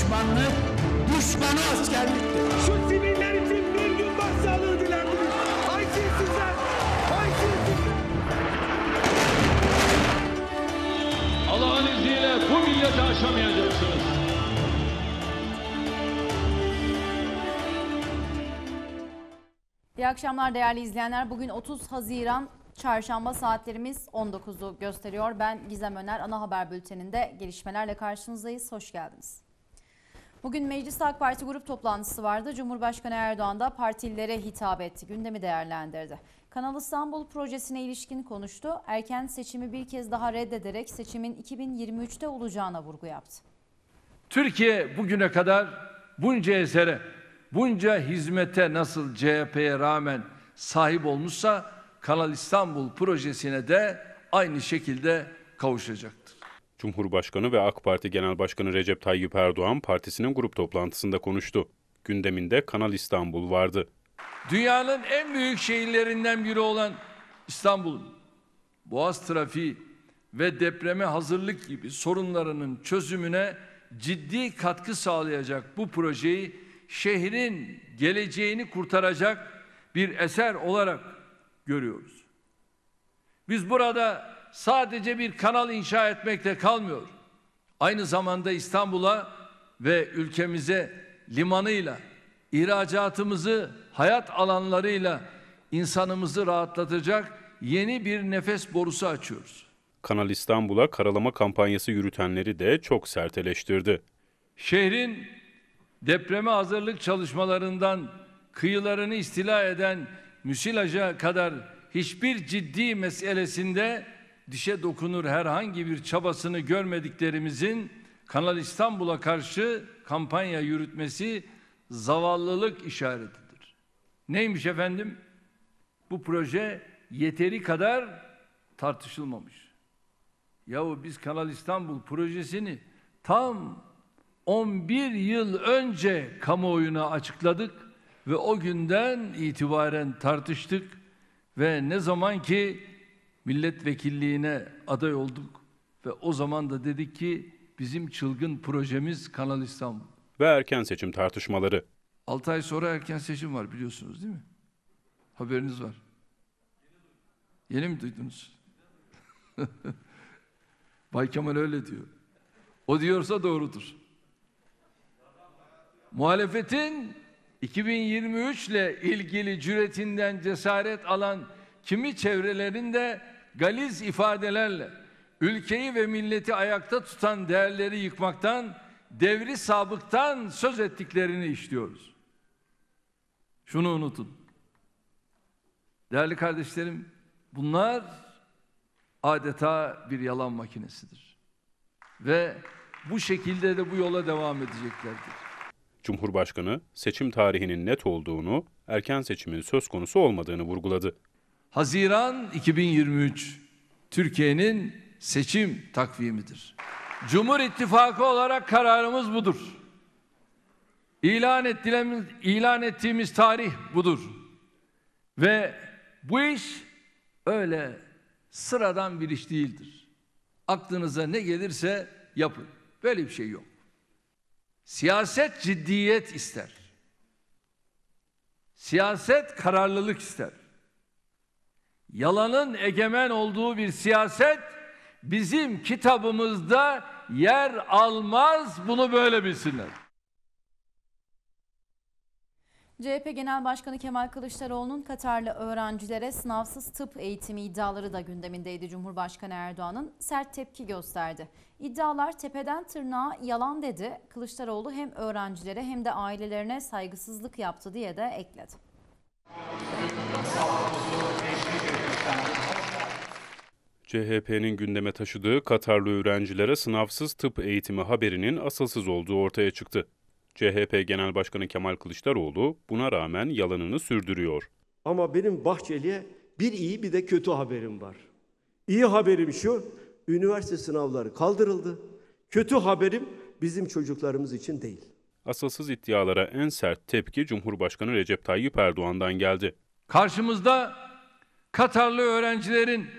düşmanlık, düşmanı askerliktir. Şu siviller için bir gün başsağlığı dilendiniz. Haysiyetsizler, haysiyetsizler. Allah'ın izniyle bu milleti aşamayacaksınız. İyi akşamlar değerli izleyenler. Bugün 30 Haziran Çarşamba saatlerimiz 19'u gösteriyor. Ben Gizem Öner. Ana Haber Bülteni'nde gelişmelerle karşınızdayız. Hoş geldiniz. Bugün Meclis AK Parti grup toplantısı vardı. Cumhurbaşkanı Erdoğan da partililere hitap etti. Gündemi değerlendirdi. Kanal İstanbul projesine ilişkin konuştu. Erken seçimi bir kez daha reddederek seçimin 2023'te olacağına vurgu yaptı. Türkiye bugüne kadar bunca esere, bunca hizmete nasıl CHP'ye rağmen sahip olmuşsa Kanal İstanbul projesine de aynı şekilde kavuşacak. Cumhurbaşkanı ve AK Parti Genel Başkanı Recep Tayyip Erdoğan partisinin grup toplantısında konuştu. Gündeminde Kanal İstanbul vardı. Dünyanın en büyük şehirlerinden biri olan İstanbul'un boğaz trafiği ve depreme hazırlık gibi sorunlarının çözümüne ciddi katkı sağlayacak bu projeyi şehrin geleceğini kurtaracak bir eser olarak görüyoruz. Biz burada sadece bir kanal inşa etmekle kalmıyor. Aynı zamanda İstanbul'a ve ülkemize limanıyla, ihracatımızı, hayat alanlarıyla insanımızı rahatlatacak yeni bir nefes borusu açıyoruz. Kanal İstanbul'a karalama kampanyası yürütenleri de çok sert eleştirdi. Şehrin depreme hazırlık çalışmalarından kıyılarını istila eden müsilaja kadar hiçbir ciddi meselesinde dişe dokunur herhangi bir çabasını görmediklerimizin Kanal İstanbul'a karşı kampanya yürütmesi zavallılık işaretidir. Neymiş efendim? Bu proje yeteri kadar tartışılmamış. Yahu biz Kanal İstanbul projesini tam 11 yıl önce kamuoyuna açıkladık ve o günden itibaren tartıştık ve ne zaman ki milletvekilliğine aday olduk ve o zaman da dedik ki bizim çılgın projemiz Kanal İstanbul. Ve erken seçim tartışmaları. 6 ay sonra erken seçim var biliyorsunuz değil mi? Haberiniz var. Yeni mi duydunuz? Bay Kemal öyle diyor. O diyorsa doğrudur. Muhalefetin 2023 ile ilgili cüretinden cesaret alan kimi çevrelerinde galiz ifadelerle ülkeyi ve milleti ayakta tutan değerleri yıkmaktan, devri sabıktan söz ettiklerini işliyoruz. Şunu unutun. Değerli kardeşlerim, bunlar adeta bir yalan makinesidir. Ve bu şekilde de bu yola devam edeceklerdir. Cumhurbaşkanı seçim tarihinin net olduğunu, erken seçimin söz konusu olmadığını vurguladı. Haziran 2023 Türkiye'nin seçim takvimidir. Cumhur İttifakı olarak kararımız budur. İlan ettiğimiz, ilan ettiğimiz tarih budur. Ve bu iş öyle sıradan bir iş değildir. Aklınıza ne gelirse yapın. Böyle bir şey yok. Siyaset ciddiyet ister. Siyaset kararlılık ister yalanın egemen olduğu bir siyaset bizim kitabımızda yer almaz. Bunu böyle bilsinler. CHP Genel Başkanı Kemal Kılıçdaroğlu'nun Katarlı öğrencilere sınavsız tıp eğitimi iddiaları da gündemindeydi. Cumhurbaşkanı Erdoğan'ın sert tepki gösterdi. İddialar tepeden tırnağa yalan dedi. Kılıçdaroğlu hem öğrencilere hem de ailelerine saygısızlık yaptı diye de ekledi. CHP'nin gündeme taşıdığı Katarlı öğrencilere sınavsız tıp eğitimi haberinin asılsız olduğu ortaya çıktı. CHP Genel Başkanı Kemal Kılıçdaroğlu buna rağmen yalanını sürdürüyor. Ama benim Bahçeli'ye bir iyi bir de kötü haberim var. İyi haberim şu, üniversite sınavları kaldırıldı. Kötü haberim bizim çocuklarımız için değil. Asılsız iddialara en sert tepki Cumhurbaşkanı Recep Tayyip Erdoğan'dan geldi. Karşımızda Katarlı öğrencilerin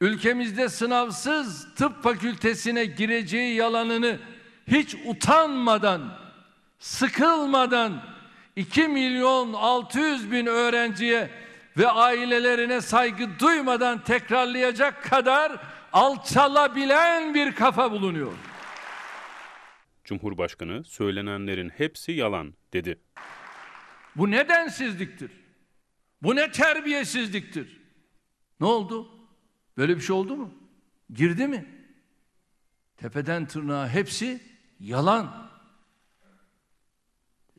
ülkemizde sınavsız tıp fakültesine gireceği yalanını hiç utanmadan, sıkılmadan 2 milyon 600 bin öğrenciye ve ailelerine saygı duymadan tekrarlayacak kadar alçalabilen bir kafa bulunuyor. Cumhurbaşkanı söylenenlerin hepsi yalan dedi. Bu nedensizliktir. Bu ne terbiyesizliktir. Ne oldu? Böyle bir şey oldu mu? Girdi mi? Tepeden tırnağa hepsi yalan.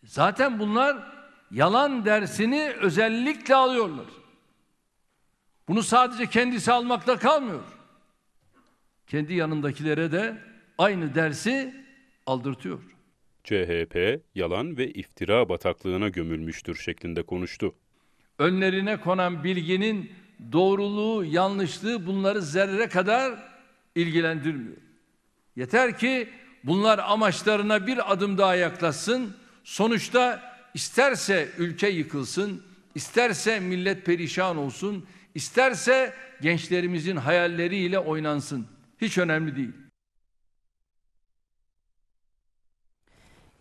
Zaten bunlar yalan dersini özellikle alıyorlar. Bunu sadece kendisi almakla kalmıyor. Kendi yanındakilere de aynı dersi aldırtıyor. CHP yalan ve iftira bataklığına gömülmüştür şeklinde konuştu. Önlerine konan bilginin doğruluğu, yanlışlığı bunları zerre kadar ilgilendirmiyor. Yeter ki bunlar amaçlarına bir adım daha yaklaşsın. Sonuçta isterse ülke yıkılsın, isterse millet perişan olsun, isterse gençlerimizin hayalleriyle oynansın. Hiç önemli değil.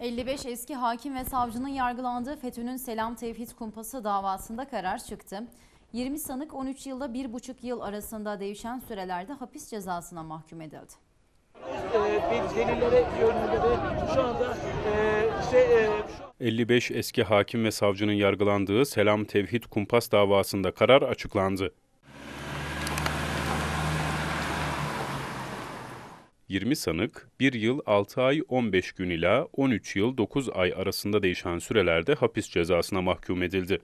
55 eski hakim ve savcının yargılandığı FETÖ'nün Selam Tevhid Kumpası davasında karar çıktı. 20 sanık 13 yılda 1,5 yıl arasında değişen sürelerde hapis cezasına mahkum edildi ee, delillere yönünde şu anda e, işte e, şu... 55 eski hakim ve savcının yargılandığı Selam Tevhid Kumpas davasında karar açıklandı. 20 sanık 1 yıl 6 ay 15 gün ila 13 yıl 9 ay arasında değişen sürelerde hapis cezasına mahkum edildi.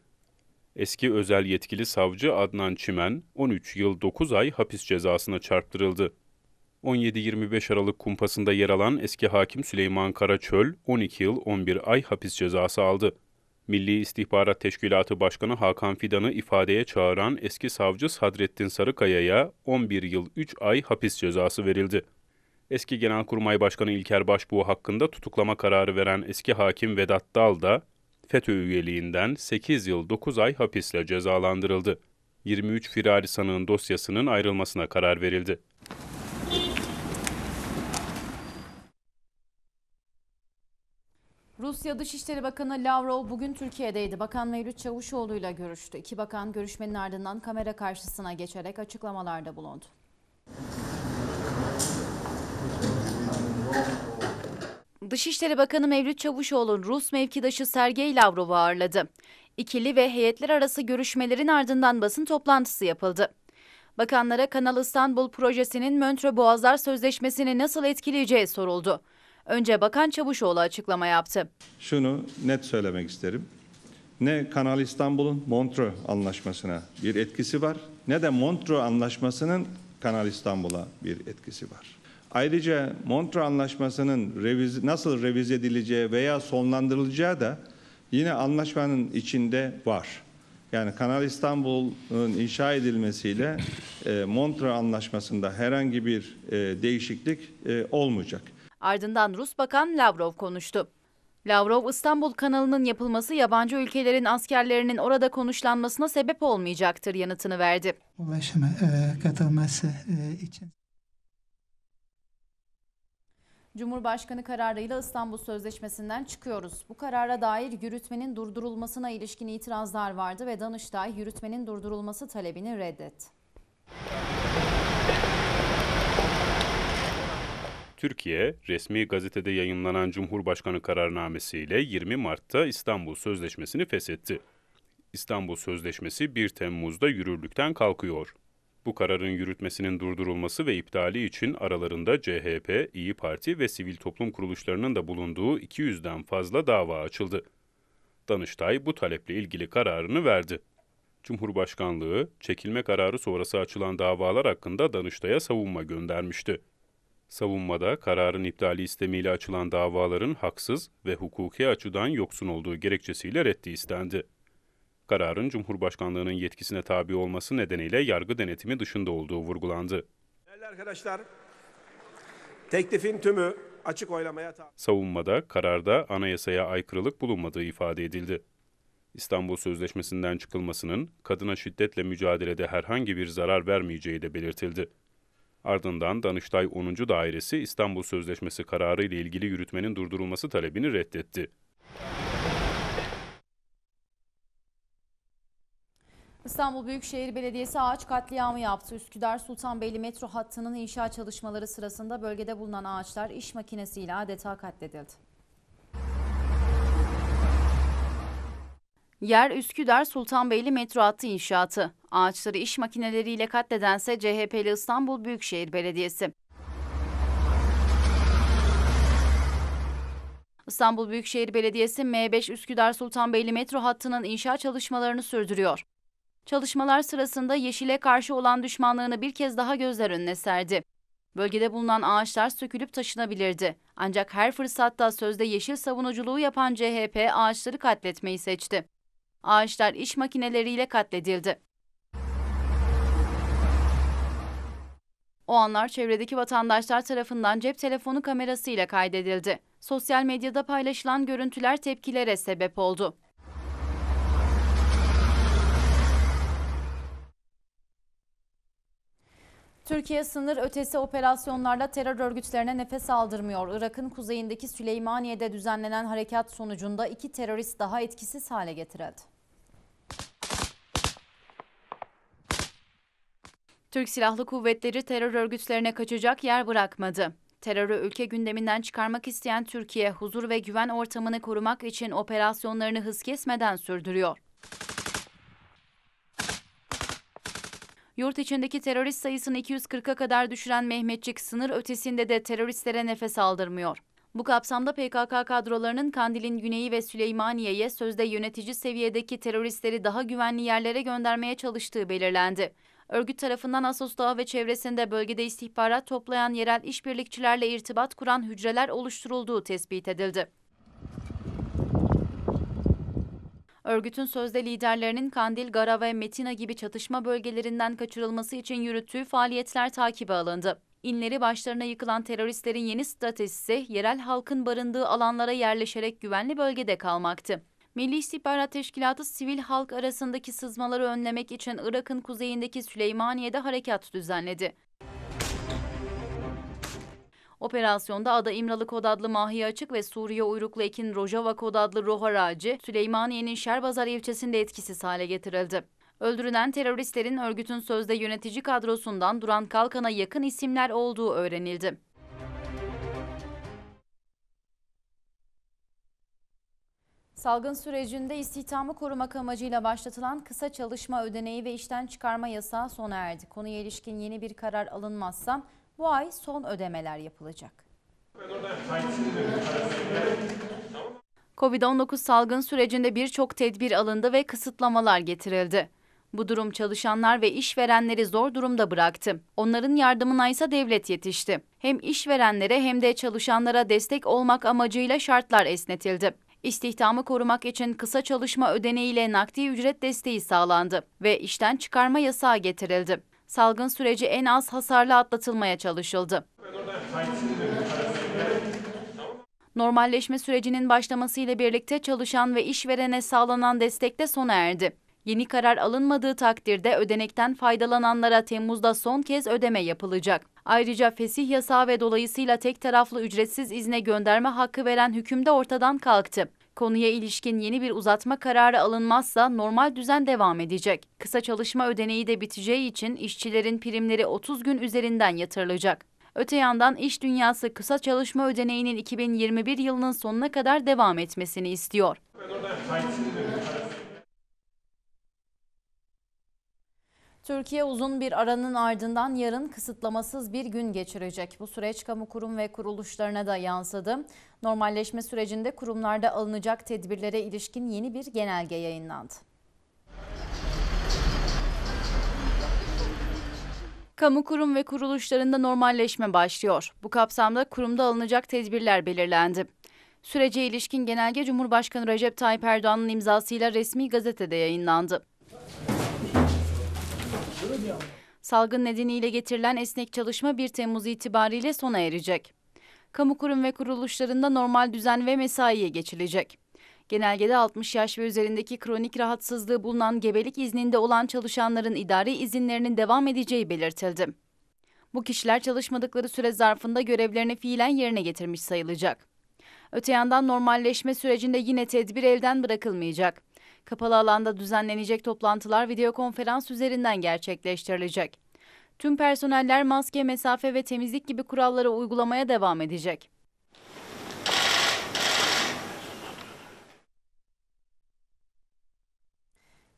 Eski özel yetkili savcı Adnan Çimen 13 yıl 9 ay hapis cezasına çarptırıldı. 17-25 Aralık kumpasında yer alan eski hakim Süleyman Karaçöl 12 yıl 11 ay hapis cezası aldı. Milli İstihbarat Teşkilatı Başkanı Hakan Fidan'ı ifadeye çağıran eski savcı Sadrettin Sarıkaya'ya 11 yıl 3 ay hapis cezası verildi. Eski Genelkurmay Başkanı İlker Başbuğ hakkında tutuklama kararı veren eski hakim Vedat Dal da FETÖ üyeliğinden 8 yıl 9 ay hapisle cezalandırıldı. 23 firari sanığın dosyasının ayrılmasına karar verildi. Rusya Dışişleri Bakanı Lavrov bugün Türkiye'deydi. Bakan Mevlüt Çavuşoğlu ile görüştü. İki bakan görüşmenin ardından kamera karşısına geçerek açıklamalarda bulundu. Dışişleri Bakanı Mevlüt Çavuşoğlu Rus mevkidaşı Sergey Lavrov'u ağırladı. İkili ve heyetler arası görüşmelerin ardından basın toplantısı yapıldı. Bakanlara Kanal İstanbul projesinin Möntre Boğazlar Sözleşmesi'ni nasıl etkileyeceği soruldu. Önce Bakan Çavuşoğlu açıklama yaptı. Şunu net söylemek isterim. Ne Kanal İstanbul'un Montreux Anlaşması'na bir etkisi var ne de Montreux Anlaşması'nın Kanal İstanbul'a bir etkisi var. Ayrıca Montre Anlaşması'nın reviz, nasıl revize edileceği veya sonlandırılacağı da yine anlaşmanın içinde var. Yani Kanal İstanbul'un inşa edilmesiyle e, Montre Anlaşması'nda herhangi bir e, değişiklik e, olmayacak. Ardından Rus Bakan Lavrov konuştu. Lavrov İstanbul kanalının yapılması yabancı ülkelerin askerlerinin orada konuşlanmasına sebep olmayacaktır yanıtını verdi. Ulaşıma e, katılması e, için. Cumhurbaşkanı kararıyla İstanbul Sözleşmesi'nden çıkıyoruz. Bu karara dair yürütmenin durdurulmasına ilişkin itirazlar vardı ve Danıştay yürütmenin durdurulması talebini reddetti. Türkiye, resmi gazetede yayınlanan Cumhurbaşkanı kararnamesiyle 20 Mart'ta İstanbul Sözleşmesi'ni feshetti. İstanbul Sözleşmesi 1 Temmuz'da yürürlükten kalkıyor. Bu kararın yürütmesinin durdurulması ve iptali için aralarında CHP, İyi Parti ve sivil toplum kuruluşlarının da bulunduğu 200'den fazla dava açıldı. Danıştay bu taleple ilgili kararını verdi. Cumhurbaşkanlığı, çekilme kararı sonrası açılan davalar hakkında Danıştay'a savunma göndermişti. Savunmada kararın iptali istemiyle açılan davaların haksız ve hukuki açıdan yoksun olduğu gerekçesiyle reddi istendi kararın Cumhurbaşkanlığının yetkisine tabi olması nedeniyle yargı denetimi dışında olduğu vurgulandı. Değerli arkadaşlar, teklifin tümü açık oylamaya tabi. Savunmada, kararda anayasaya aykırılık bulunmadığı ifade edildi. İstanbul Sözleşmesi'nden çıkılmasının kadına şiddetle mücadelede herhangi bir zarar vermeyeceği de belirtildi. Ardından Danıştay 10. Dairesi İstanbul Sözleşmesi kararı ile ilgili yürütmenin durdurulması talebini reddetti. İstanbul Büyükşehir Belediyesi ağaç katliamı yaptı. Üsküdar Sultanbeyli metro hattının inşa çalışmaları sırasında bölgede bulunan ağaçlar iş makinesiyle adeta katledildi. Yer Üsküdar Sultanbeyli metro hattı inşaatı. Ağaçları iş makineleriyle katledense CHP'li İstanbul Büyükşehir Belediyesi. İstanbul Büyükşehir Belediyesi M5 Üsküdar Sultanbeyli metro hattının inşa çalışmalarını sürdürüyor çalışmalar sırasında yeşile karşı olan düşmanlığını bir kez daha gözler önüne serdi. Bölgede bulunan ağaçlar sökülüp taşınabilirdi. Ancak her fırsatta sözde yeşil savunuculuğu yapan CHP ağaçları katletmeyi seçti. Ağaçlar iş makineleriyle katledildi. O anlar çevredeki vatandaşlar tarafından cep telefonu kamerasıyla kaydedildi. Sosyal medyada paylaşılan görüntüler tepkilere sebep oldu. Türkiye sınır ötesi operasyonlarla terör örgütlerine nefes aldırmıyor. Irak'ın kuzeyindeki Süleymaniye'de düzenlenen harekat sonucunda iki terörist daha etkisiz hale getirildi. Türk Silahlı Kuvvetleri terör örgütlerine kaçacak yer bırakmadı. Terörü ülke gündeminden çıkarmak isteyen Türkiye, huzur ve güven ortamını korumak için operasyonlarını hız kesmeden sürdürüyor. Yurt içindeki terörist sayısını 240'a kadar düşüren Mehmetçik sınır ötesinde de teröristlere nefes aldırmıyor. Bu kapsamda PKK kadrolarının Kandil'in güneyi ve Süleymaniye'ye sözde yönetici seviyedeki teröristleri daha güvenli yerlere göndermeye çalıştığı belirlendi. Örgüt tarafından Asos Dağı ve çevresinde bölgede istihbarat toplayan yerel işbirlikçilerle irtibat kuran hücreler oluşturulduğu tespit edildi. örgütün sözde liderlerinin Kandil, Gara ve Metina gibi çatışma bölgelerinden kaçırılması için yürüttüğü faaliyetler takibe alındı. İnleri başlarına yıkılan teröristlerin yeni stratejisi yerel halkın barındığı alanlara yerleşerek güvenli bölgede kalmaktı. Milli İstihbarat Teşkilatı sivil halk arasındaki sızmaları önlemek için Irak'ın kuzeyindeki Süleymaniye'de harekat düzenledi. Operasyonda Ada İmralı kod adlı Mahiye Açık ve Suriye uyruklu Ekin Rojava kod adlı Rohar Ağacı, Süleymaniye'nin Şerbazar ilçesinde etkisiz hale getirildi. Öldürülen teröristlerin örgütün sözde yönetici kadrosundan Duran Kalkan'a yakın isimler olduğu öğrenildi. Salgın sürecinde istihdamı korumak amacıyla başlatılan kısa çalışma ödeneği ve işten çıkarma yasağı sona erdi. Konuya ilişkin yeni bir karar alınmazsa bu ay son ödemeler yapılacak. Covid-19 salgın sürecinde birçok tedbir alındı ve kısıtlamalar getirildi. Bu durum çalışanlar ve işverenleri zor durumda bıraktı. Onların yardımına ise devlet yetişti. Hem işverenlere hem de çalışanlara destek olmak amacıyla şartlar esnetildi. İstihdamı korumak için kısa çalışma ödeneğiyle nakdi ücret desteği sağlandı ve işten çıkarma yasağı getirildi salgın süreci en az hasarla atlatılmaya çalışıldı. Normalleşme sürecinin başlamasıyla birlikte çalışan ve işverene sağlanan destek de sona erdi. Yeni karar alınmadığı takdirde ödenekten faydalananlara Temmuz'da son kez ödeme yapılacak. Ayrıca fesih yasağı ve dolayısıyla tek taraflı ücretsiz izne gönderme hakkı veren hüküm de ortadan kalktı. Konuya ilişkin yeni bir uzatma kararı alınmazsa normal düzen devam edecek. Kısa çalışma ödeneği de biteceği için işçilerin primleri 30 gün üzerinden yatırılacak. Öte yandan iş dünyası kısa çalışma ödeneğinin 2021 yılının sonuna kadar devam etmesini istiyor. Türkiye uzun bir aranın ardından yarın kısıtlamasız bir gün geçirecek. Bu süreç kamu kurum ve kuruluşlarına da yansıdı. Normalleşme sürecinde kurumlarda alınacak tedbirlere ilişkin yeni bir genelge yayınlandı. Kamu kurum ve kuruluşlarında normalleşme başlıyor. Bu kapsamda kurumda alınacak tedbirler belirlendi. Sürece ilişkin genelge Cumhurbaşkanı Recep Tayyip Erdoğan'ın imzasıyla resmi gazetede yayınlandı. Salgın nedeniyle getirilen esnek çalışma 1 Temmuz itibariyle sona erecek. Kamu kurum ve kuruluşlarında normal düzen ve mesaiye geçilecek. Genelgede 60 yaş ve üzerindeki kronik rahatsızlığı bulunan gebelik izninde olan çalışanların idari izinlerinin devam edeceği belirtildi. Bu kişiler çalışmadıkları süre zarfında görevlerini fiilen yerine getirmiş sayılacak. Öte yandan normalleşme sürecinde yine tedbir elden bırakılmayacak. Kapalı alanda düzenlenecek toplantılar video konferans üzerinden gerçekleştirilecek. Tüm personeller maske, mesafe ve temizlik gibi kuralları uygulamaya devam edecek.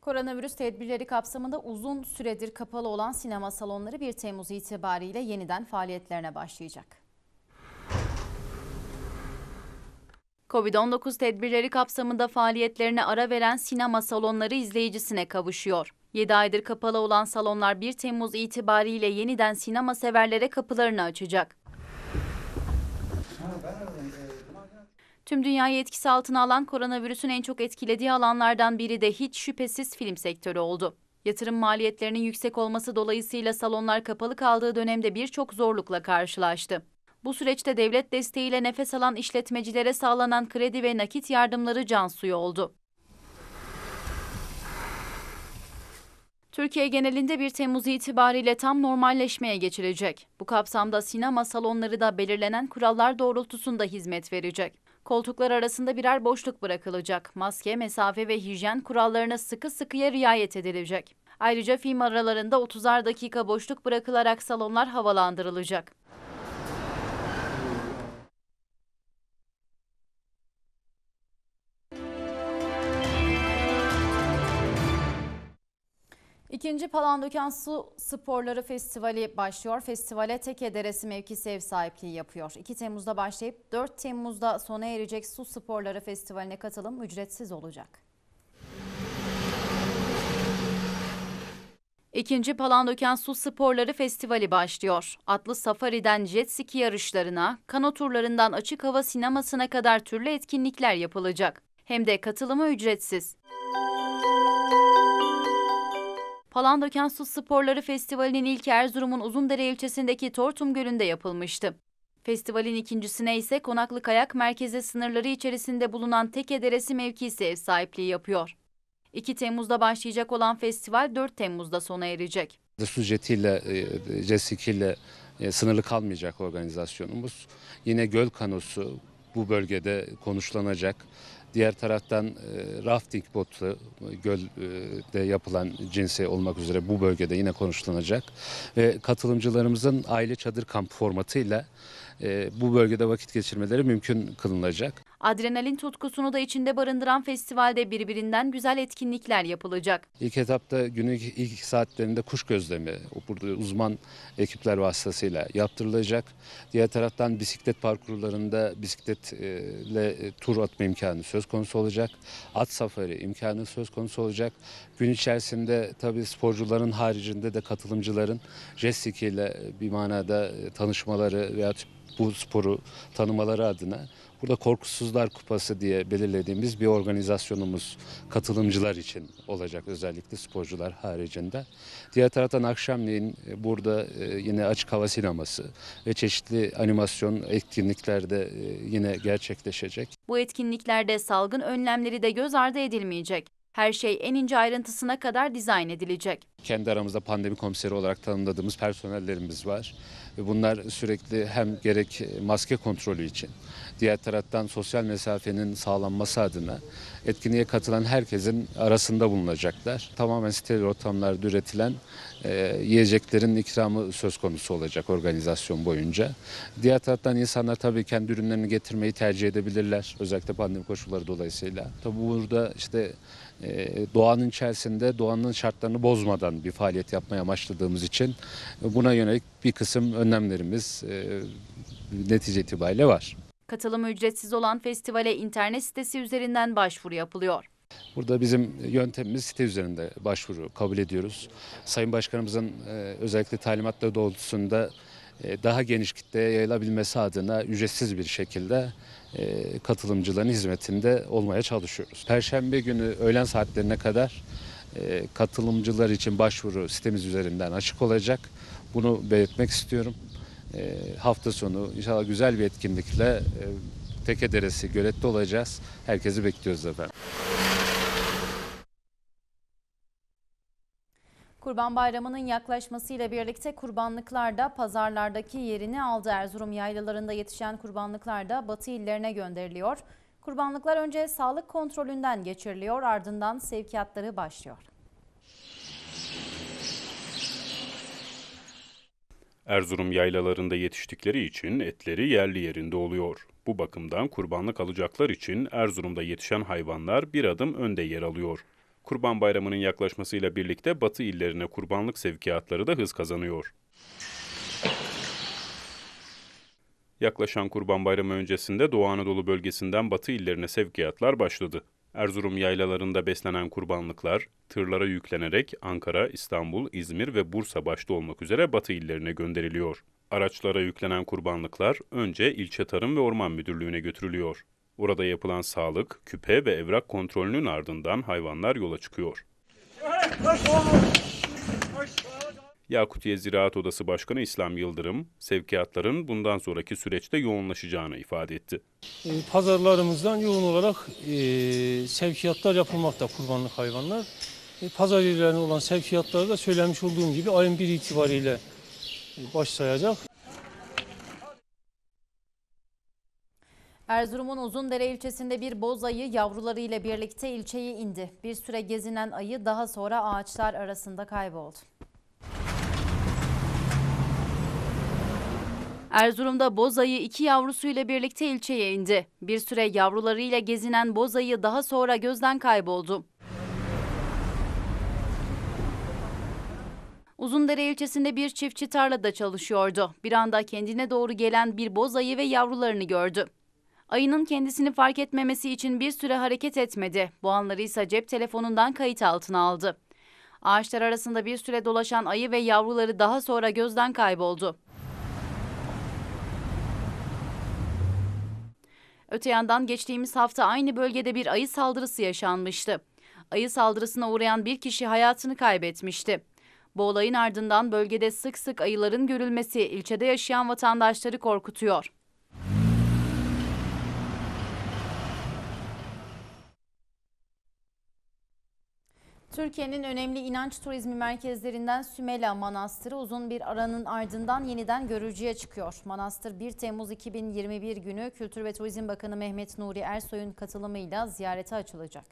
Koronavirüs tedbirleri kapsamında uzun süredir kapalı olan sinema salonları 1 Temmuz itibariyle yeniden faaliyetlerine başlayacak. Covid-19 tedbirleri kapsamında faaliyetlerine ara veren sinema salonları izleyicisine kavuşuyor. 7 aydır kapalı olan salonlar 1 Temmuz itibariyle yeniden sinema severlere kapılarını açacak. Tüm dünyayı etkisi altına alan koronavirüsün en çok etkilediği alanlardan biri de hiç şüphesiz film sektörü oldu. Yatırım maliyetlerinin yüksek olması dolayısıyla salonlar kapalı kaldığı dönemde birçok zorlukla karşılaştı. Bu süreçte devlet desteğiyle nefes alan işletmecilere sağlanan kredi ve nakit yardımları can suyu oldu. Türkiye genelinde 1 Temmuz itibariyle tam normalleşmeye geçilecek. Bu kapsamda sinema salonları da belirlenen kurallar doğrultusunda hizmet verecek. Koltuklar arasında birer boşluk bırakılacak. Maske, mesafe ve hijyen kurallarına sıkı sıkıya riayet edilecek. Ayrıca film aralarında 30'ar dakika boşluk bırakılarak salonlar havalandırılacak. İkinci Palandöken Su Sporları Festivali başlıyor. Festivale Teke Deresi mevkisi ev sahipliği yapıyor. 2 Temmuz'da başlayıp 4 Temmuz'da sona erecek Su Sporları Festivali'ne katılım ücretsiz olacak. İkinci Palandöken Su Sporları Festivali başlıyor. Atlı safariden jet ski yarışlarına, kano turlarından açık hava sinemasına kadar türlü etkinlikler yapılacak. Hem de katılımı ücretsiz. Palandöken Su Sporları Festivali'nin ilk Erzurum'un Uzundere ilçesindeki Tortum Gölü'nde yapılmıştı. Festivalin ikincisine ise Konaklı Kayak Merkezi sınırları içerisinde bulunan Teke Deresi mevkisi ev sahipliği yapıyor. 2 Temmuz'da başlayacak olan festival 4 Temmuz'da sona erecek. Su jetiyle, e, jesikiyle e, sınırlı kalmayacak organizasyonumuz. Yine göl kanosu bu bölgede konuşlanacak. Diğer taraftan e, rafting botu gölde yapılan cinsi olmak üzere bu bölgede yine konuşulacak. Ve katılımcılarımızın aile çadır kamp formatıyla e, bu bölgede vakit geçirmeleri mümkün kılınacak. Adrenalin tutkusunu da içinde barındıran festivalde birbirinden güzel etkinlikler yapılacak. İlk etapta günün ilk saatlerinde kuş gözlemi burada uzman ekipler vasıtasıyla yaptırılacak. Diğer taraftan bisiklet parkurlarında bisikletle e, tur atma imkanı söz konusu olacak. At safari imkanı söz konusu olacak. Gün içerisinde tabii sporcuların haricinde de katılımcıların jet ski ile bir manada e, tanışmaları veya bu sporu tanımaları adına Burada Korkusuzlar Kupası diye belirlediğimiz bir organizasyonumuz katılımcılar için olacak özellikle sporcular haricinde. Diğer taraftan akşamleyin e, burada e, yine açık hava sineması ve çeşitli animasyon etkinliklerde e, yine gerçekleşecek. Bu etkinliklerde salgın önlemleri de göz ardı edilmeyecek. Her şey en ince ayrıntısına kadar dizayn edilecek. Kendi aramızda pandemi komiseri olarak tanımladığımız personellerimiz var. ve Bunlar sürekli hem gerek maske kontrolü için, diğer taraftan sosyal mesafenin sağlanması adına etkinliğe katılan herkesin arasında bulunacaklar. Tamamen steril ortamlarda üretilen e, yiyeceklerin ikramı söz konusu olacak organizasyon boyunca. Diğer taraftan insanlar tabii kendi ürünlerini getirmeyi tercih edebilirler. Özellikle pandemi koşulları dolayısıyla. Tabii burada işte ee, doğanın içerisinde doğanın şartlarını bozmadan bir faaliyet yapmaya amaçladığımız için buna yönelik bir kısım önlemlerimiz e, netice itibariyle var. Katılım ücretsiz olan festivale internet sitesi üzerinden başvuru yapılıyor. Burada bizim yöntemimiz site üzerinde başvuru kabul ediyoruz. Sayın Başkanımızın e, özellikle talimatları doğrultusunda e, daha geniş kitleye yayılabilmesi adına ücretsiz bir şekilde e, katılımcıların hizmetinde olmaya çalışıyoruz. Perşembe günü öğlen saatlerine kadar e, katılımcılar için başvuru sitemiz üzerinden açık olacak. Bunu belirtmek istiyorum. E, hafta sonu inşallah güzel bir etkinlikle Teke Gölet'te olacağız. Herkesi bekliyoruz efendim. Kurban Bayramı'nın yaklaşmasıyla birlikte kurbanlıklar da pazarlardaki yerini aldı. Erzurum yaylalarında yetişen kurbanlıklar da batı illerine gönderiliyor. Kurbanlıklar önce sağlık kontrolünden geçiriliyor ardından sevkiyatları başlıyor. Erzurum yaylalarında yetiştikleri için etleri yerli yerinde oluyor. Bu bakımdan kurbanlık alacaklar için Erzurum'da yetişen hayvanlar bir adım önde yer alıyor. Kurban Bayramı'nın yaklaşmasıyla birlikte batı illerine kurbanlık sevkiyatları da hız kazanıyor. Yaklaşan Kurban Bayramı öncesinde Doğu Anadolu bölgesinden batı illerine sevkiyatlar başladı. Erzurum yaylalarında beslenen kurbanlıklar tırlara yüklenerek Ankara, İstanbul, İzmir ve Bursa başta olmak üzere batı illerine gönderiliyor. Araçlara yüklenen kurbanlıklar önce ilçe Tarım ve Orman Müdürlüğü'ne götürülüyor. Orada yapılan sağlık, küpe ve evrak kontrolünün ardından hayvanlar yola çıkıyor. Yakutiye Ziraat Odası Başkanı İslam Yıldırım, sevkiyatların bundan sonraki süreçte yoğunlaşacağını ifade etti. Ee, pazarlarımızdan yoğun olarak e, sevkiyatlar yapılmakta kurbanlık hayvanlar. E, pazar yerlerine olan sevkiyatları da söylemiş olduğum gibi ayın 1 itibariyle başlayacak. Erzurum'un Uzundere ilçesinde bir boz ayı yavruları ile birlikte ilçeyi indi. Bir süre gezinen ayı daha sonra ağaçlar arasında kayboldu. Erzurum'da boz ayı iki yavrusuyla birlikte ilçeye indi. Bir süre yavrularıyla gezinen boz ayı daha sonra gözden kayboldu. Uzundere ilçesinde bir çiftçi tarlada çalışıyordu. Bir anda kendine doğru gelen bir boz ayı ve yavrularını gördü. Ayının kendisini fark etmemesi için bir süre hareket etmedi. Bu anları ise cep telefonundan kayıt altına aldı. Ağaçlar arasında bir süre dolaşan ayı ve yavruları daha sonra gözden kayboldu. Öte yandan geçtiğimiz hafta aynı bölgede bir ayı saldırısı yaşanmıştı. Ayı saldırısına uğrayan bir kişi hayatını kaybetmişti. Bu olayın ardından bölgede sık sık ayıların görülmesi ilçede yaşayan vatandaşları korkutuyor. Türkiye'nin önemli inanç turizmi merkezlerinden Sümela Manastırı uzun bir aranın ardından yeniden görücüye çıkıyor. Manastır 1 Temmuz 2021 günü Kültür ve Turizm Bakanı Mehmet Nuri Ersoy'un katılımıyla ziyarete açılacak.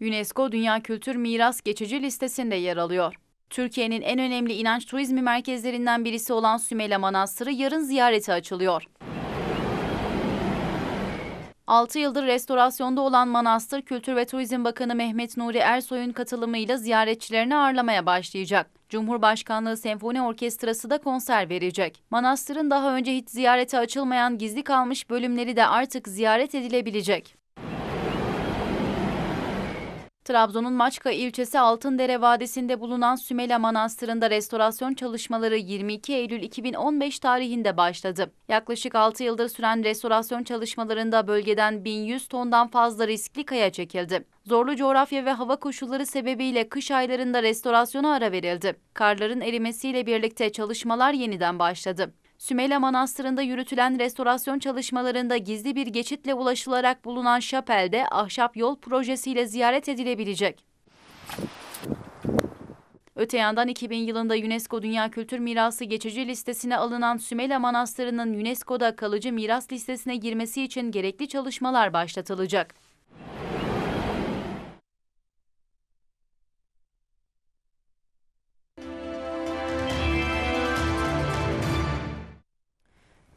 UNESCO Dünya Kültür Miras geçici listesinde yer alıyor. Türkiye'nin en önemli inanç turizmi merkezlerinden birisi olan Sümela Manastırı yarın ziyarete açılıyor. 6 yıldır restorasyonda olan Manastır Kültür ve Turizm Bakanı Mehmet Nuri Ersoy'un katılımıyla ziyaretçilerini ağırlamaya başlayacak. Cumhurbaşkanlığı Senfoni Orkestrası da konser verecek. Manastırın daha önce hiç ziyarete açılmayan gizli kalmış bölümleri de artık ziyaret edilebilecek. Trabzon'un Maçka ilçesi Altındere Vadisi'nde bulunan Sümela Manastırı'nda restorasyon çalışmaları 22 Eylül 2015 tarihinde başladı. Yaklaşık 6 yıldır süren restorasyon çalışmalarında bölgeden 1100 tondan fazla riskli kaya çekildi. Zorlu coğrafya ve hava koşulları sebebiyle kış aylarında restorasyona ara verildi. Karların erimesiyle birlikte çalışmalar yeniden başladı. Sümela Manastırı'nda yürütülen restorasyon çalışmalarında gizli bir geçitle ulaşılarak bulunan şapelde ahşap yol projesiyle ziyaret edilebilecek. Öte yandan 2000 yılında UNESCO Dünya Kültür Mirası geçici listesine alınan Sümela Manastırı'nın UNESCO'da kalıcı miras listesine girmesi için gerekli çalışmalar başlatılacak.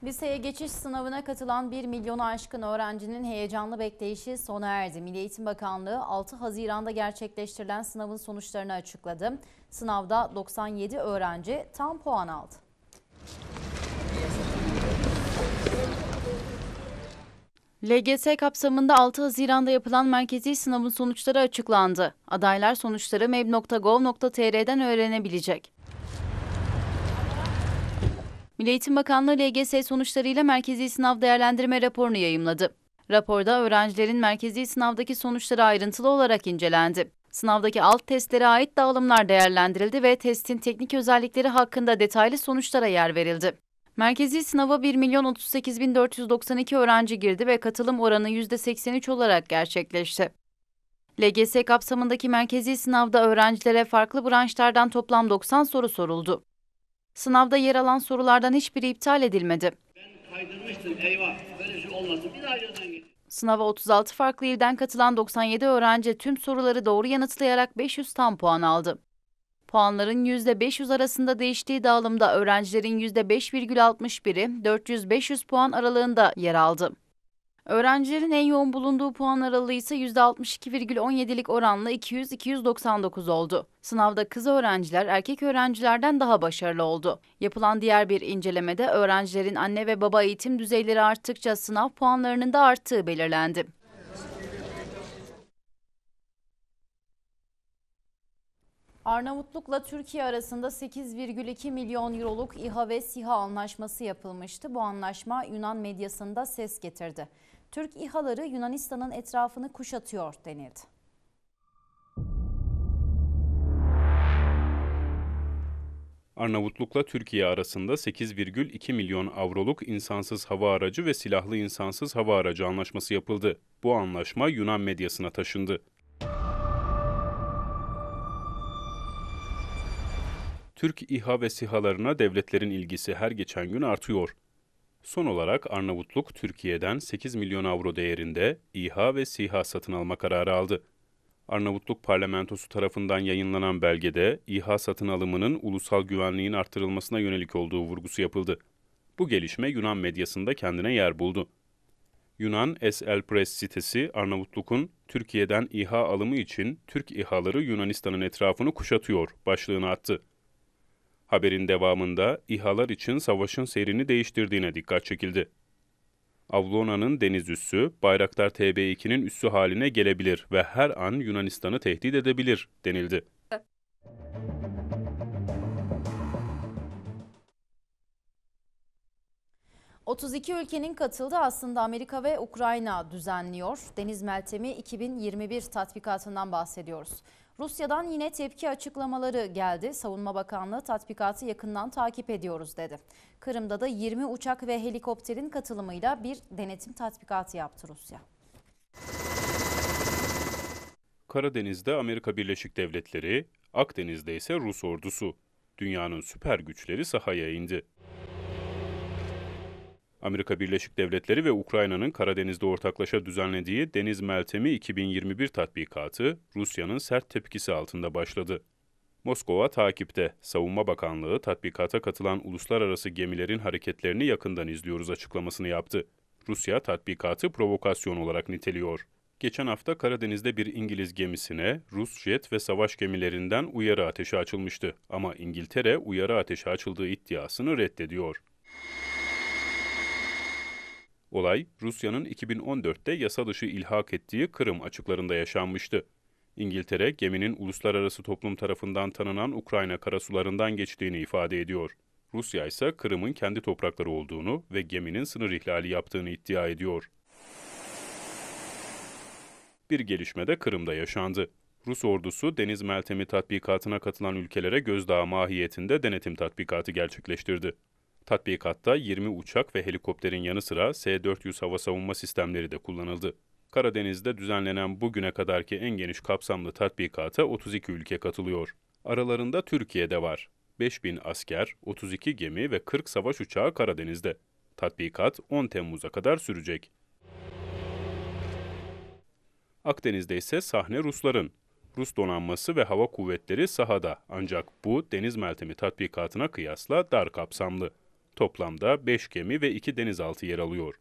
Liseye geçiş sınavına katılan 1 milyonu aşkın öğrencinin heyecanlı bekleyişi sona erdi. Milli Eğitim Bakanlığı 6 Haziran'da gerçekleştirilen sınavın sonuçlarını açıkladı. Sınavda 97 öğrenci tam puan aldı. LGS kapsamında 6 Haziran'da yapılan merkezi sınavın sonuçları açıklandı. Adaylar sonuçları meb.gov.tr'den öğrenebilecek. Milli Eğitim Bakanlığı LGS sonuçlarıyla merkezi sınav değerlendirme raporunu yayımladı. Raporda öğrencilerin merkezi sınavdaki sonuçları ayrıntılı olarak incelendi. Sınavdaki alt testlere ait dağılımlar değerlendirildi ve testin teknik özellikleri hakkında detaylı sonuçlara yer verildi. Merkezi sınava 1 milyon 38 bin 492 öğrenci girdi ve katılım oranı %83 olarak gerçekleşti. LGS kapsamındaki merkezi sınavda öğrencilere farklı branşlardan toplam 90 soru soruldu. Sınavda yer alan sorulardan hiçbiri iptal edilmedi. Ben kaydırmıştım eyvah böyle bir şey olmasın bir daha gözden geçin. Sınava 36 farklı ilden katılan 97 öğrenci tüm soruları doğru yanıtlayarak 500 tam puan aldı. Puanların %500 arasında değiştiği dağılımda öğrencilerin %5,61'i 400-500 puan aralığında yer aldı. Öğrencilerin en yoğun bulunduğu puan aralığı ise %62,17'lik oranla 200-299 oldu. Sınavda kız öğrenciler erkek öğrencilerden daha başarılı oldu. Yapılan diğer bir incelemede öğrencilerin anne ve baba eğitim düzeyleri arttıkça sınav puanlarının da arttığı belirlendi. Arnavutluk'la Türkiye arasında 8,2 milyon euroluk İHA ve SİHA anlaşması yapılmıştı. Bu anlaşma Yunan medyasında ses getirdi. Türk İHA'ları Yunanistan'ın etrafını kuşatıyor denildi. Arnavutluk'la Türkiye arasında 8,2 milyon avroluk insansız hava aracı ve silahlı insansız hava aracı anlaşması yapıldı. Bu anlaşma Yunan medyasına taşındı. Türk İHA ve SİHA'larına devletlerin ilgisi her geçen gün artıyor. Son olarak Arnavutluk Türkiye'den 8 milyon avro değerinde İHA ve SİHA satın alma kararı aldı. Arnavutluk parlamentosu tarafından yayınlanan belgede İHA satın alımının ulusal güvenliğin artırılmasına yönelik olduğu vurgusu yapıldı. Bu gelişme Yunan medyasında kendine yer buldu. Yunan SL Press sitesi Arnavutluk'un Türkiye'den İHA alımı için Türk İHA'ları Yunanistan'ın etrafını kuşatıyor başlığını attı. Haberin devamında İHA'lar için savaşın seyrini değiştirdiğine dikkat çekildi. Avlona'nın deniz üssü, Bayraktar TB2'nin üssü haline gelebilir ve her an Yunanistan'ı tehdit edebilir denildi. ...32 ülkenin katıldığı aslında Amerika ve Ukrayna düzenliyor. Deniz Meltemi 2021 tatbikatından bahsediyoruz. Rusya'dan yine tepki açıklamaları geldi. Savunma Bakanlığı tatbikatı yakından takip ediyoruz dedi. Kırım'da da 20 uçak ve helikopterin katılımıyla bir denetim tatbikatı yaptı Rusya. Karadeniz'de Amerika Birleşik Devletleri, Akdeniz'de ise Rus ordusu. Dünyanın süper güçleri sahaya indi. Amerika Birleşik Devletleri ve Ukrayna'nın Karadeniz'de ortaklaşa düzenlediği Deniz Meltemi 2021 tatbikatı Rusya'nın sert tepkisi altında başladı. Moskova takipte. Savunma Bakanlığı tatbikata katılan uluslararası gemilerin hareketlerini yakından izliyoruz açıklamasını yaptı. Rusya tatbikatı provokasyon olarak niteliyor. Geçen hafta Karadeniz'de bir İngiliz gemisine Rus jet ve savaş gemilerinden uyarı ateşi açılmıştı ama İngiltere uyarı ateşi açıldığı iddiasını reddediyor. Olay, Rusya'nın 2014'te yasa dışı ilhak ettiği Kırım açıklarında yaşanmıştı. İngiltere, geminin uluslararası toplum tarafından tanınan Ukrayna karasularından geçtiğini ifade ediyor. Rusya ise Kırım'ın kendi toprakları olduğunu ve geminin sınır ihlali yaptığını iddia ediyor. Bir gelişme de Kırım'da yaşandı. Rus ordusu deniz meltemi tatbikatına katılan ülkelere gözdağı mahiyetinde denetim tatbikatı gerçekleştirdi. Tatbikatta 20 uçak ve helikopterin yanı sıra S-400 hava savunma sistemleri de kullanıldı. Karadeniz'de düzenlenen bugüne kadarki en geniş kapsamlı tatbikata 32 ülke katılıyor. Aralarında Türkiye de var. 5000 asker, 32 gemi ve 40 savaş uçağı Karadeniz'de. Tatbikat 10 Temmuz'a kadar sürecek. Akdeniz'de ise sahne Rusların. Rus donanması ve hava kuvvetleri sahada ancak bu deniz meltemi tatbikatına kıyasla dar kapsamlı. Toplamda 5 gemi ve 2 denizaltı yer alıyor.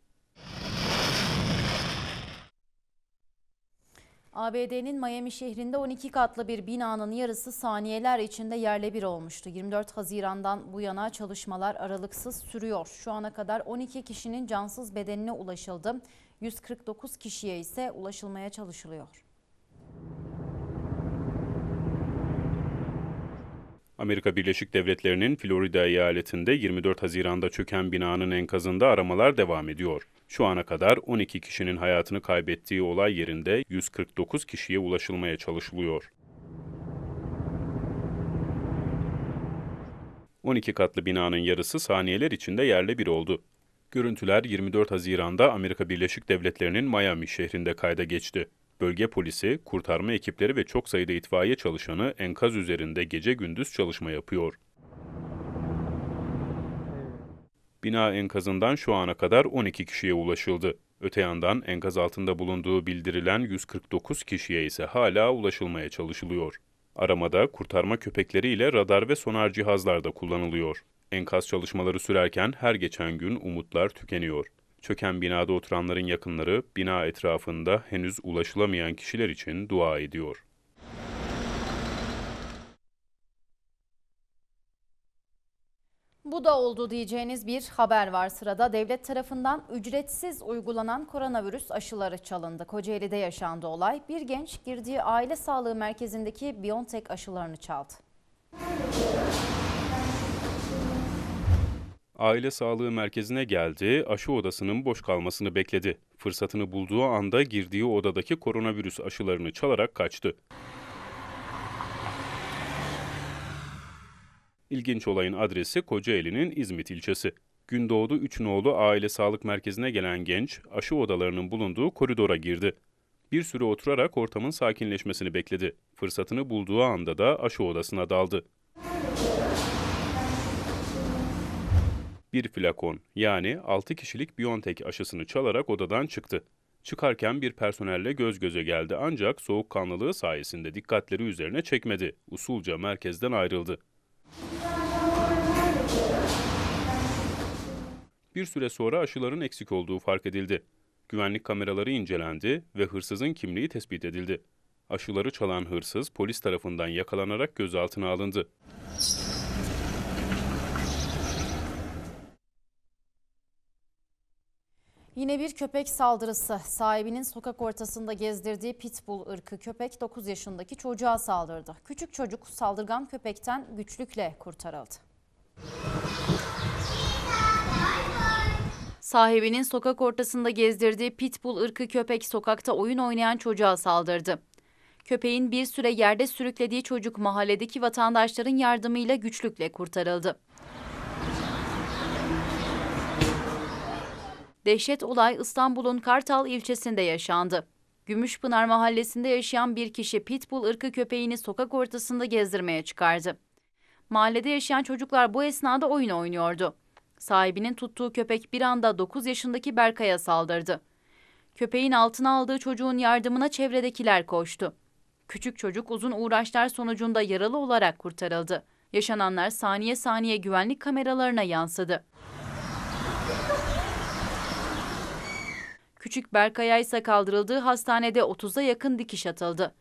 ABD'nin Miami şehrinde 12 katlı bir binanın yarısı saniyeler içinde yerle bir olmuştu. 24 Haziran'dan bu yana çalışmalar aralıksız sürüyor. Şu ana kadar 12 kişinin cansız bedenine ulaşıldı. 149 kişiye ise ulaşılmaya çalışılıyor. Amerika Birleşik Devletleri'nin Florida eyaletinde 24 Haziran'da çöken binanın enkazında aramalar devam ediyor. Şu ana kadar 12 kişinin hayatını kaybettiği olay yerinde 149 kişiye ulaşılmaya çalışılıyor. 12 katlı binanın yarısı saniyeler içinde yerle bir oldu. Görüntüler 24 Haziran'da Amerika Birleşik Devletleri'nin Miami şehrinde kayda geçti. Bölge polisi, kurtarma ekipleri ve çok sayıda itfaiye çalışanı enkaz üzerinde gece gündüz çalışma yapıyor. Bina enkazından şu ana kadar 12 kişiye ulaşıldı. Öte yandan enkaz altında bulunduğu bildirilen 149 kişiye ise hala ulaşılmaya çalışılıyor. Aramada kurtarma köpekleri ile radar ve sonar cihazlar da kullanılıyor. Enkaz çalışmaları sürerken her geçen gün umutlar tükeniyor. Çöken binada oturanların yakınları bina etrafında henüz ulaşılamayan kişiler için dua ediyor. Bu da oldu diyeceğiniz bir haber var sırada. Devlet tarafından ücretsiz uygulanan koronavirüs aşıları çalındı. Kocaeli'de yaşandı olay. Bir genç girdiği aile sağlığı merkezindeki BioNTech aşılarını çaldı aile sağlığı merkezine geldi, aşı odasının boş kalmasını bekledi. Fırsatını bulduğu anda girdiği odadaki koronavirüs aşılarını çalarak kaçtı. İlginç olayın adresi Kocaeli'nin İzmit ilçesi. Gündoğdu Üçnoğlu Aile Sağlık Merkezi'ne gelen genç, aşı odalarının bulunduğu koridora girdi. Bir süre oturarak ortamın sakinleşmesini bekledi. Fırsatını bulduğu anda da aşı odasına daldı. bir flakon yani 6 kişilik Biontech aşısını çalarak odadan çıktı. Çıkarken bir personelle göz göze geldi ancak soğukkanlılığı sayesinde dikkatleri üzerine çekmedi. Usulca merkezden ayrıldı. Bir süre sonra aşıların eksik olduğu fark edildi. Güvenlik kameraları incelendi ve hırsızın kimliği tespit edildi. Aşıları çalan hırsız polis tarafından yakalanarak gözaltına alındı. Yine bir köpek saldırısı. Sahibinin sokak ortasında gezdirdiği pitbull ırkı köpek 9 yaşındaki çocuğa saldırdı. Küçük çocuk saldırgan köpekten güçlükle kurtarıldı. Sahibinin sokak ortasında gezdirdiği pitbull ırkı köpek sokakta oyun oynayan çocuğa saldırdı. Köpeğin bir süre yerde sürüklediği çocuk mahalledeki vatandaşların yardımıyla güçlükle kurtarıldı. Dehşet olay İstanbul'un Kartal ilçesinde yaşandı. Gümüşpınar mahallesinde yaşayan bir kişi pitbull ırkı köpeğini sokak ortasında gezdirmeye çıkardı. Mahallede yaşayan çocuklar bu esnada oyun oynuyordu. Sahibinin tuttuğu köpek bir anda 9 yaşındaki Berkay'a saldırdı. Köpeğin altına aldığı çocuğun yardımına çevredekiler koştu. Küçük çocuk uzun uğraşlar sonucunda yaralı olarak kurtarıldı. Yaşananlar saniye saniye güvenlik kameralarına yansıdı. Küçük Berkay'a ise kaldırıldığı hastanede 30'a yakın dikiş atıldı.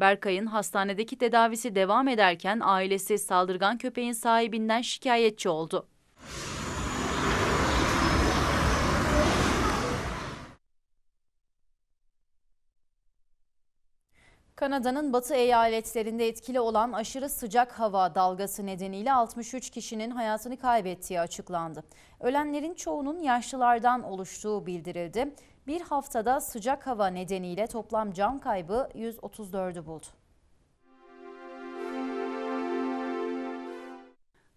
Berkay'ın hastanedeki tedavisi devam ederken ailesi saldırgan köpeğin sahibinden şikayetçi oldu. Kanada'nın batı eyaletlerinde etkili olan aşırı sıcak hava dalgası nedeniyle 63 kişinin hayatını kaybettiği açıklandı. Ölenlerin çoğunun yaşlılardan oluştuğu bildirildi. Bir haftada sıcak hava nedeniyle toplam can kaybı 134'ü buldu.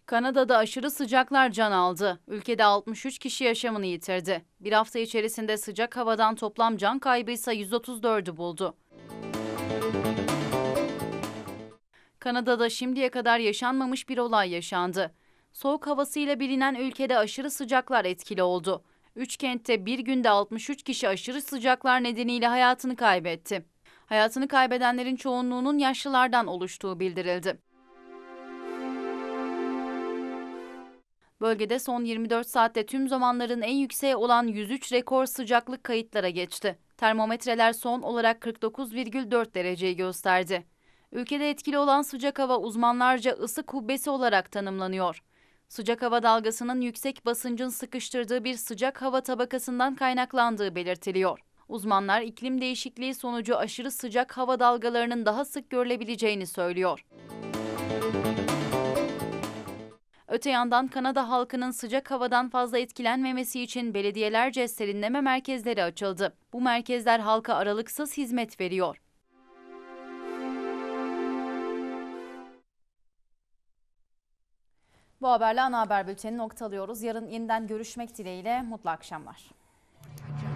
Kanada'da aşırı sıcaklar can aldı. Ülkede 63 kişi yaşamını yitirdi. Bir hafta içerisinde sıcak havadan toplam can kaybı ise 134'ü buldu. Kanada'da şimdiye kadar yaşanmamış bir olay yaşandı. Soğuk havasıyla bilinen ülkede aşırı sıcaklar etkili oldu. Üç kentte bir günde 63 kişi aşırı sıcaklar nedeniyle hayatını kaybetti. Hayatını kaybedenlerin çoğunluğunun yaşlılardan oluştuğu bildirildi. Bölgede son 24 saatte tüm zamanların en yükseği olan 103 rekor sıcaklık kayıtlara geçti. Termometreler son olarak 49,4 dereceyi gösterdi. Ülkede etkili olan sıcak hava uzmanlarca ısı kubbesi olarak tanımlanıyor sıcak hava dalgasının yüksek basıncın sıkıştırdığı bir sıcak hava tabakasından kaynaklandığı belirtiliyor. Uzmanlar iklim değişikliği sonucu aşırı sıcak hava dalgalarının daha sık görülebileceğini söylüyor. Öte yandan Kanada halkının sıcak havadan fazla etkilenmemesi için belediyelerce serinleme merkezleri açıldı. Bu merkezler halka aralıksız hizmet veriyor. Bu haberle ana haber bültenini noktalıyoruz. Yarın yeniden görüşmek dileğiyle mutlu akşamlar.